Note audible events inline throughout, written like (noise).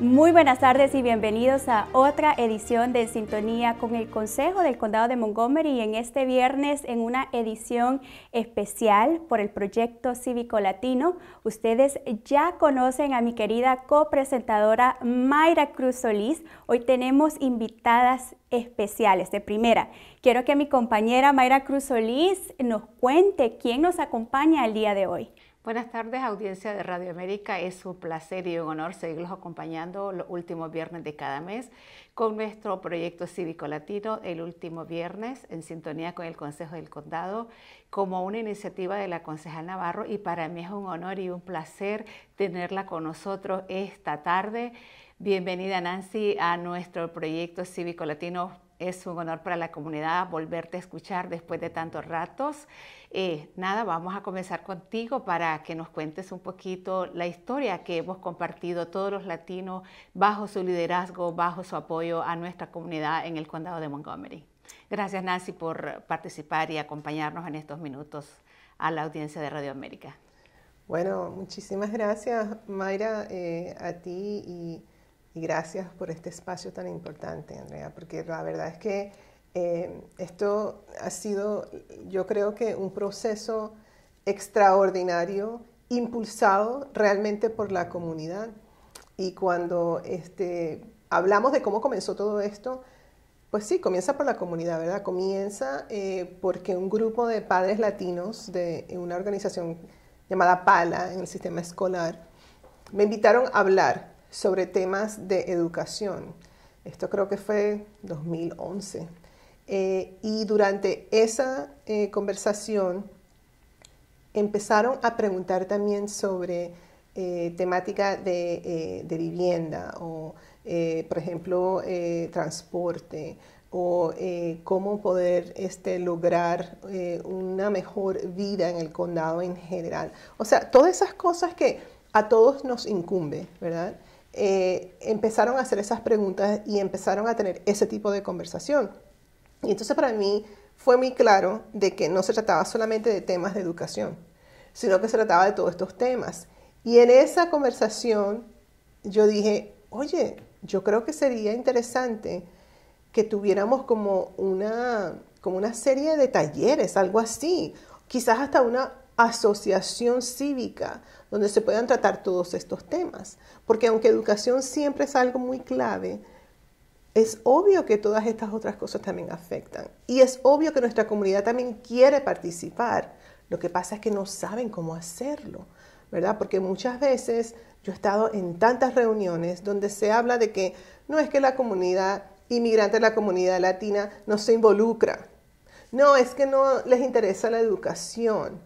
Muy buenas tardes y bienvenidos a otra edición de Sintonía con el Consejo del Condado de Montgomery en este viernes en una edición especial por el proyecto Cívico Latino. Ustedes ya conocen a mi querida copresentadora Mayra Cruz Solís. Hoy tenemos invitadas especiales. De primera, quiero que mi compañera Mayra Cruz Solís nos cuente quién nos acompaña el día de hoy. Buenas tardes, audiencia de Radio América. Es un placer y un honor seguirlos acompañando los últimos viernes de cada mes con nuestro proyecto cívico latino, el último viernes, en sintonía con el Consejo del Condado, como una iniciativa de la concejal Navarro. Y para mí es un honor y un placer tenerla con nosotros esta tarde. Bienvenida, Nancy, a nuestro proyecto cívico latino es un honor para la comunidad volverte a escuchar después de tantos ratos. Eh, nada, vamos a comenzar contigo para que nos cuentes un poquito la historia que hemos compartido todos los latinos bajo su liderazgo, bajo su apoyo a nuestra comunidad en el condado de Montgomery. Gracias Nancy por participar y acompañarnos en estos minutos a la audiencia de Radio América. Bueno, muchísimas gracias Mayra, eh, a ti y y gracias por este espacio tan importante, Andrea, porque la verdad es que eh, esto ha sido, yo creo que un proceso extraordinario, impulsado realmente por la comunidad. Y cuando este, hablamos de cómo comenzó todo esto, pues sí, comienza por la comunidad, ¿verdad? Comienza eh, porque un grupo de padres latinos de una organización llamada PALA en el sistema escolar me invitaron a hablar sobre temas de educación. Esto creo que fue 2011. Eh, y durante esa eh, conversación empezaron a preguntar también sobre eh, temática de, vivienda o, por ejemplo, transporte o cómo poder este, lograr una mejor vida en el condado en general. O sea, todas esas cosas que a todos nos incumbe, ¿verdad? Eh, empezaron a hacer esas preguntas y empezaron a tener ese tipo de conversación. Y entonces para mí fue muy claro de que no se trataba solamente de temas de educación, sino que se trataba de todos estos temas. Y en esa conversación yo dije, oye, yo creo que sería interesante que tuviéramos como una, como una serie de talleres, algo así, quizás hasta una asociación cívica donde se puedan tratar todos estos temas. Porque aunque educación siempre es algo muy clave, es obvio que todas estas otras cosas también afectan. Y es obvio que nuestra comunidad también quiere participar. Lo que pasa es que no saben cómo hacerlo, ¿verdad? Porque muchas veces yo he estado en tantas reuniones donde se habla de que no es que la comunidad inmigrante, la comunidad latina, no se involucra. No, es que no les interesa la educación.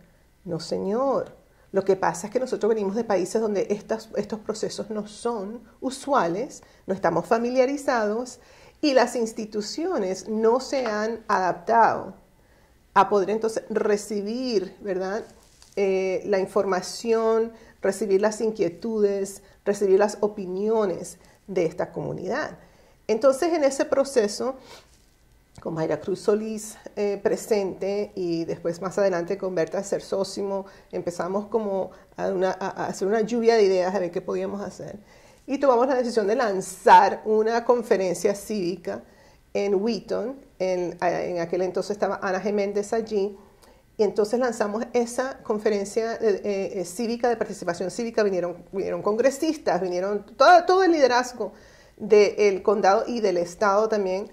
No, señor. Lo que pasa es que nosotros venimos de países donde estos procesos no son usuales, no estamos familiarizados y las instituciones no se han adaptado a poder entonces recibir, ¿verdad? Eh, la información, recibir las inquietudes, recibir las opiniones de esta comunidad. Entonces, en ese proceso, con Mayra Cruz Solís eh, presente y después más adelante con Berta Cersósimo empezamos como a, hacer una lluvia de ideas a ver qué podíamos hacer. Y tomamos la decisión de lanzar una conferencia cívica en Wheaton, en, aquel entonces estaba Ana G. Méndez allí, y entonces lanzamos esa conferencia eh, eh, cívica de participación cívica, vinieron, vinieron congresistas, vinieron todo, todo el liderazgo del condado y del estado también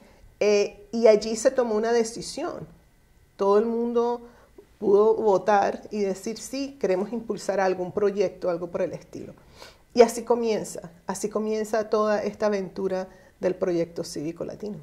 y allí se tomó una decisión. Todo el mundo pudo votar y decir, sí, queremos impulsar algún proyecto, algo por el estilo. Y así comienza, así comienza toda esta aventura del proyecto cívico latino.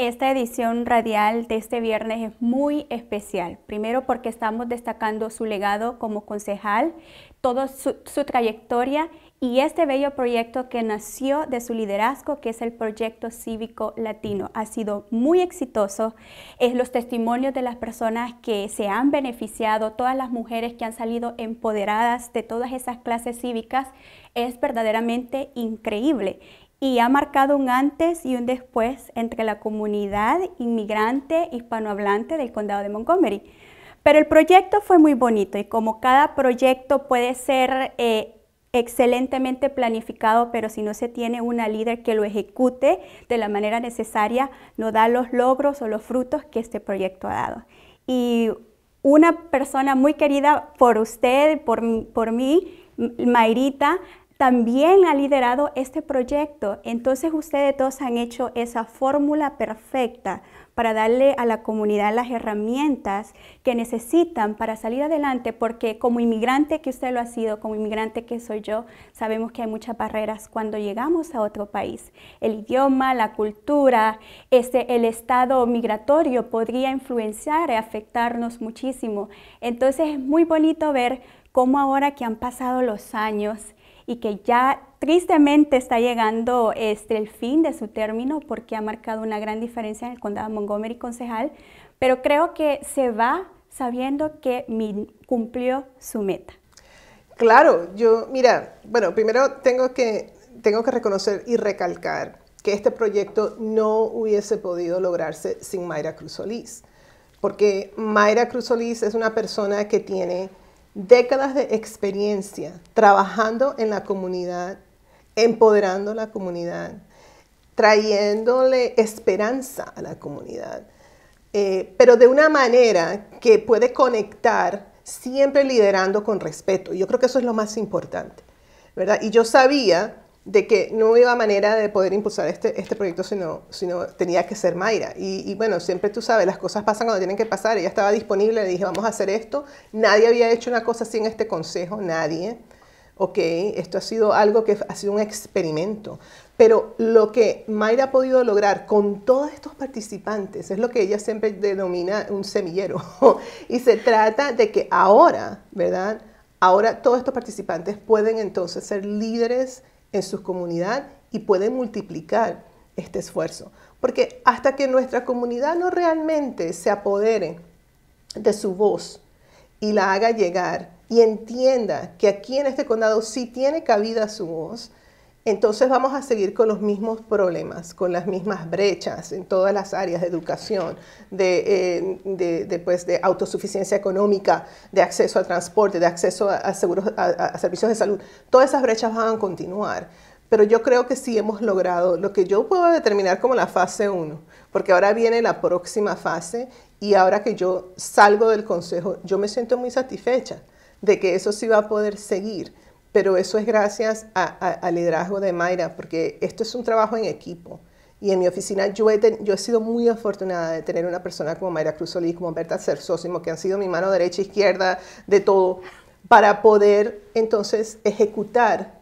Esta edición radial de este viernes es muy especial. Primero porque estamos destacando su legado como concejal, toda su, trayectoria y este bello proyecto que nació de su liderazgo, que es el proyecto cívico latino. Ha sido muy exitoso. Es los testimonios de las personas que se han beneficiado, todas las mujeres que han salido empoderadas de todas esas clases cívicas, es verdaderamente increíble y ha marcado un antes y un después entre la comunidad inmigrante hispanohablante del condado de Montgomery. Pero el proyecto fue muy bonito y como cada proyecto puede ser eh, excelentemente planificado, pero si no se tiene una líder que lo ejecute de la manera necesaria, no da los logros o los frutos que este proyecto ha dado. Y una persona muy querida por usted, por, por mí, Mayrita, también ha liderado este proyecto. Entonces ustedes todos han hecho esa fórmula perfecta para darle a la comunidad las herramientas que necesitan para salir adelante, porque como inmigrante que usted lo ha sido, como inmigrante que soy yo, sabemos que hay muchas barreras cuando llegamos a otro país. El idioma, la cultura, este, el estado migratorio podría influenciar y afectarnos muchísimo. Entonces es muy bonito ver cómo ahora que han pasado los años, y que ya tristemente está llegando este, el fin de su término porque ha marcado una gran diferencia en el condado de Montgomery concejal, pero creo que se va sabiendo que cumplió su meta. Claro, yo, mira, bueno, primero tengo que, tengo que reconocer y recalcar que este proyecto no hubiese podido lograrse sin Mayra Cruz Solís, porque Mayra Cruz Solís es una persona que tiene décadas de experiencia trabajando en la comunidad, empoderando la comunidad, trayéndole esperanza a la comunidad, eh, pero de una manera que puede conectar siempre liderando con respeto. Yo creo que eso es lo más importante, ¿verdad? Y yo sabía de que no iba manera de poder impulsar este, este proyecto sino, sino tenía que ser Mayra. Y, bueno, siempre tú sabes, las cosas pasan cuando tienen que pasar. Ella estaba disponible, le dije, vamos a hacer esto. Nadie había hecho una cosa así en este consejo, nadie. Ok, esto ha sido algo que ha sido un experimento. Pero lo que Mayra ha podido lograr con todos estos participantes es lo que ella siempre denomina un semillero. (laughs) y se trata de que ahora, ¿verdad? Ahora todos estos participantes pueden entonces ser líderes en su comunidad y pueden multiplicar este esfuerzo. Porque hasta que nuestra comunidad no realmente se apodere de su voz y la haga llegar y entienda que aquí en este condado sí tiene cabida su voz, entonces vamos a seguir con los mismos problemas, con las mismas brechas en todas las áreas de educación, de, eh, pues, de, autosuficiencia económica, de acceso al transporte, de acceso a, a servicios de salud. Todas esas brechas van a continuar. Pero yo creo que sí hemos logrado lo que yo puedo determinar como la fase 1, porque ahora viene la próxima fase y ahora que yo salgo del consejo, yo me siento muy satisfecha de que eso sí va a poder seguir pero eso es gracias al liderazgo de Mayra, porque esto es un trabajo en equipo. Y en mi oficina yo he, yo he sido muy afortunada de tener una persona como Mayra Cruz Solís, como Berta Cersósimo, que han sido mi mano derecha, izquierda, de todo, para poder entonces ejecutar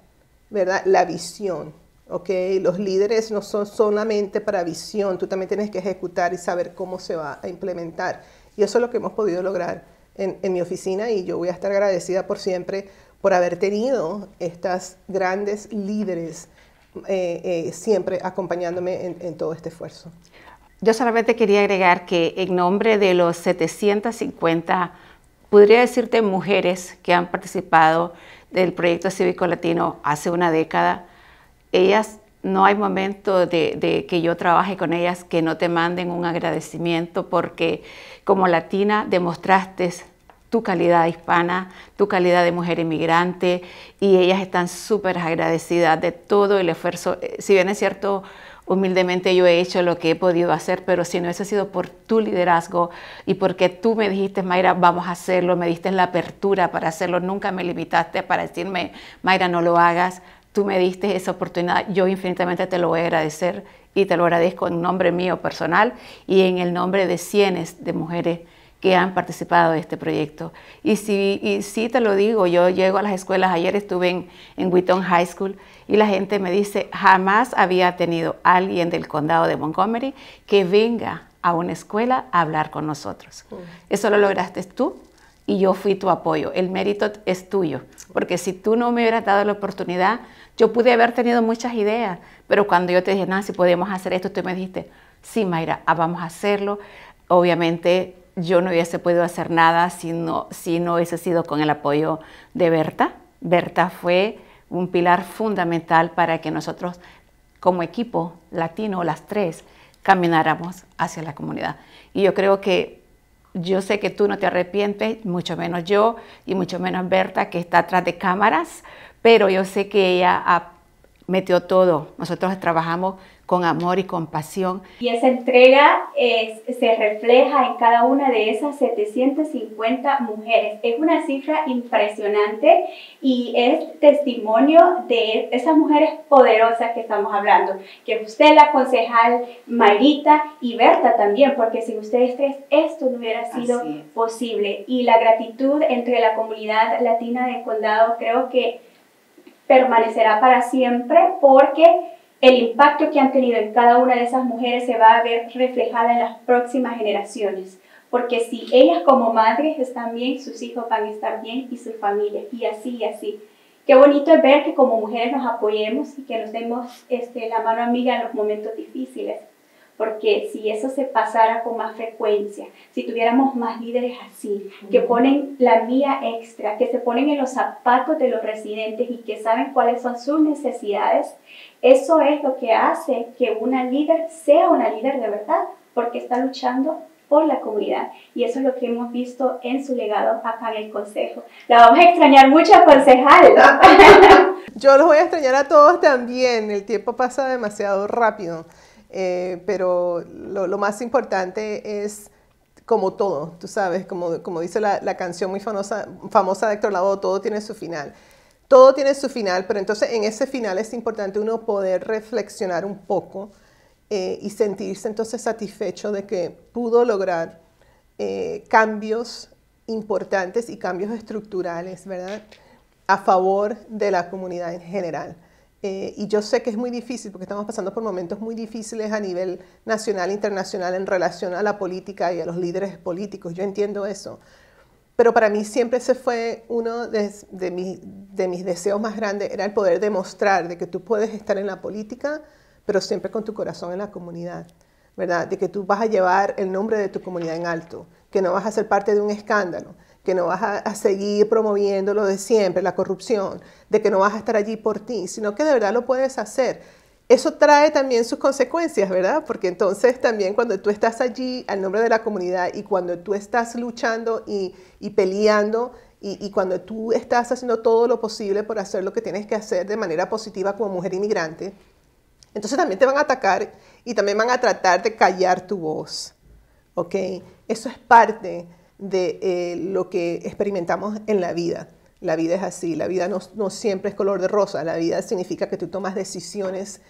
¿verdad? la visión. ¿okay? Los líderes no son solamente para visión, tú también tienes que ejecutar y saber cómo se va a implementar. Y eso es lo que hemos podido lograr en, en mi oficina y yo voy a estar agradecida por siempre por haber tenido estas grandes líderes eh, eh, siempre acompañándome en, todo este esfuerzo. Yo solamente quería agregar que en nombre de los 750, podría decirte, mujeres que han participado del proyecto cívico latino hace una década, ellas no hay momento de, de que yo trabaje con ellas que no te manden un agradecimiento porque como latina demostraste tu calidad hispana, tu calidad de mujer inmigrante y ellas están súper agradecidas de todo el esfuerzo. Eh, si bien es cierto, humildemente yo he hecho lo que he podido hacer, pero si no, eso ha sido por tu liderazgo y porque tú me dijiste, Mayra, vamos a hacerlo, me diste la apertura para hacerlo, nunca me limitaste para decirme, Mayra, no lo hagas, tú me diste esa oportunidad, yo infinitamente te lo voy a agradecer y te lo agradezco en nombre mío personal y en el nombre de cientos de mujeres que han participado de este proyecto. Y sí, si, te lo digo, yo llego a las escuelas, ayer estuve en, Wheaton High School y la gente me dice, jamás había tenido alguien del condado de Montgomery que venga a una escuela a hablar con nosotros. Eso lo lograste tú y yo fui tu apoyo. El mérito es tuyo, porque si tú no me hubieras dado la oportunidad, yo pude haber tenido muchas ideas, pero cuando yo te dije, si podemos hacer esto, tú me dijiste, sí, Mayra, ah, vamos a hacerlo. Obviamente yo no hubiese podido hacer nada si no, si no hubiese sido con el apoyo de Berta. Berta fue un pilar fundamental para que nosotros como equipo latino, las tres, camináramos hacia la comunidad. Y yo creo que yo sé que tú no te arrepientes, mucho menos yo y mucho menos Berta, que está atrás de cámaras, pero yo sé que ella ha metió todo. Nosotros trabajamos con amor y compasión. Y esa entrega se refleja en cada una de esas 750 mujeres. Es una cifra impresionante y es testimonio de esas mujeres poderosas que estamos hablando, que usted la concejal Marita y Berta también, porque sin ustedes tres esto no hubiera sido posible. Y la gratitud entre la comunidad latina del condado creo que permanecerá para siempre porque el impacto que han tenido en cada una de esas mujeres se va a ver reflejada en las próximas generaciones. Porque si ellas como madres están bien, sus hijos van a estar bien y su familia, y así y así. Qué bonito es ver que como mujeres nos apoyemos y que nos demos este, la mano amiga en los momentos difíciles porque si eso se pasara con más frecuencia, si tuviéramos más líderes así, que ponen la mía extra, que se ponen en los zapatos de los residentes y que saben cuáles son sus necesidades, eso es lo que hace que una líder sea una líder de verdad, porque está luchando por la comunidad. Y eso es lo que hemos visto en su legado acá en el Consejo. La vamos a extrañar mucho, concejal. (laughs) (laughs) Yo los voy a extrañar a todos también. El tiempo pasa demasiado rápido. Eh, pero lo, más importante es como todo, tú sabes, como, dice la, canción muy famosa, de Héctor Lavoe, todo tiene su final. Todo tiene su final, pero entonces en ese final es importante uno poder reflexionar un poco eh, y sentirse entonces satisfecho de que pudo lograr eh, cambios importantes y cambios estructurales, ¿verdad? A favor de la comunidad en general. Eh, y yo sé que es muy difícil, porque estamos pasando por momentos muy difíciles a nivel nacional e internacional en relación a la política y a los líderes políticos. Yo entiendo eso. Pero para mí siempre ese fue uno de, mis deseos más grandes, era el poder demostrar de que tú puedes estar en la política, pero siempre con tu corazón en la comunidad, ¿verdad? De que tú vas a llevar el nombre de tu comunidad en alto, que no vas a ser parte de un escándalo, que no vas a, seguir promoviendo lo de siempre, la corrupción, de que no vas a estar allí por ti, sino que de verdad lo puedes hacer. Eso trae también sus consecuencias, ¿verdad? Porque entonces también cuando tú estás allí al nombre de la comunidad y cuando tú estás luchando y, peleando y, y, cuando tú estás haciendo todo lo posible por hacer lo que tienes que hacer de manera positiva como mujer inmigrante, entonces también te van a atacar y también van a tratar de callar tu voz, ¿ok? Eso es parte de eh, lo que experimentamos en la vida. La vida es así, la vida no, siempre es color de rosa, la vida significa que tú tomas decisiones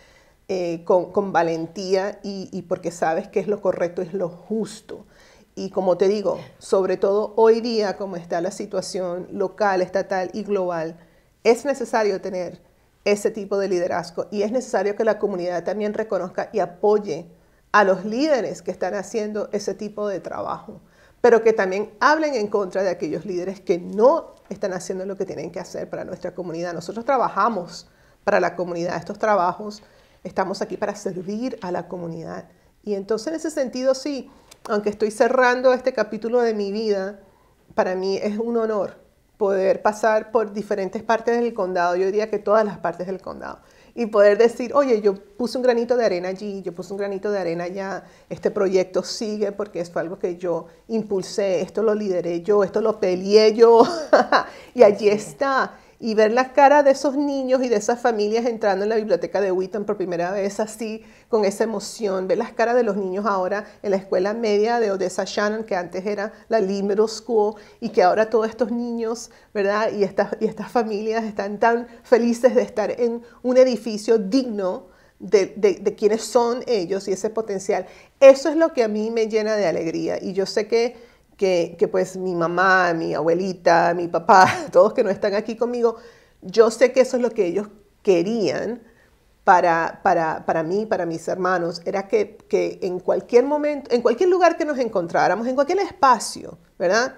eh, con, valentía y, porque sabes que es lo correcto, es lo justo. Y como te digo, sobre todo hoy día, como está la situación local, estatal y global, es necesario tener ese tipo de liderazgo y es necesario que la comunidad también reconozca y apoye a los líderes que están haciendo ese tipo de trabajo pero que también hablen en contra de aquellos líderes que no están haciendo lo que tienen que hacer para nuestra comunidad. Nosotros trabajamos para la comunidad, estos trabajos, estamos aquí para servir a la comunidad. Y entonces en ese sentido sí, aunque estoy cerrando este capítulo de mi vida, para mí es un honor poder pasar por diferentes partes del condado, yo diría que todas las partes del condado y poder decir, oye, yo puse un granito de arena allí, yo puse un granito de arena allá, este proyecto sigue porque fue algo que yo impulsé, esto lo lideré yo, esto lo peleé yo (laughs) y allí está y ver la cara de esos niños y de esas familias entrando en la biblioteca de Wheaton por primera vez así, con esa emoción, ver las caras de los niños ahora en la escuela media de Odessa Shannon, que antes era la Lee Middle School, y que ahora todos estos niños, ¿verdad? Y estas, y estas familias están tan felices de estar en un edificio digno de, de, son ellos y ese potencial. Eso es lo que a mí me llena de alegría, y yo sé que que, pues mi mamá, mi abuelita, mi papá, (laughs) todos que no están aquí conmigo, yo sé que eso es lo que ellos querían para, para, para mí, para mis hermanos, era que, que, en cualquier momento, en cualquier lugar que nos encontráramos, en cualquier espacio, ¿verdad?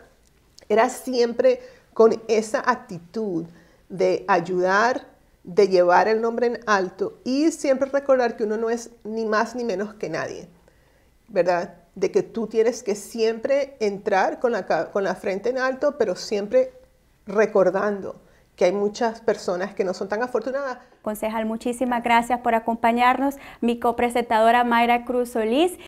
Era siempre con esa actitud de ayudar, de llevar el nombre en alto y siempre recordar que uno no es ni más ni menos que nadie, ¿verdad? de que tú tienes que siempre entrar con la, con la frente en alto, pero siempre recordando que hay muchas personas que no son tan afortunadas. Concejal, muchísimas gracias por acompañarnos. Mi copresentadora Mayra Cruz Solís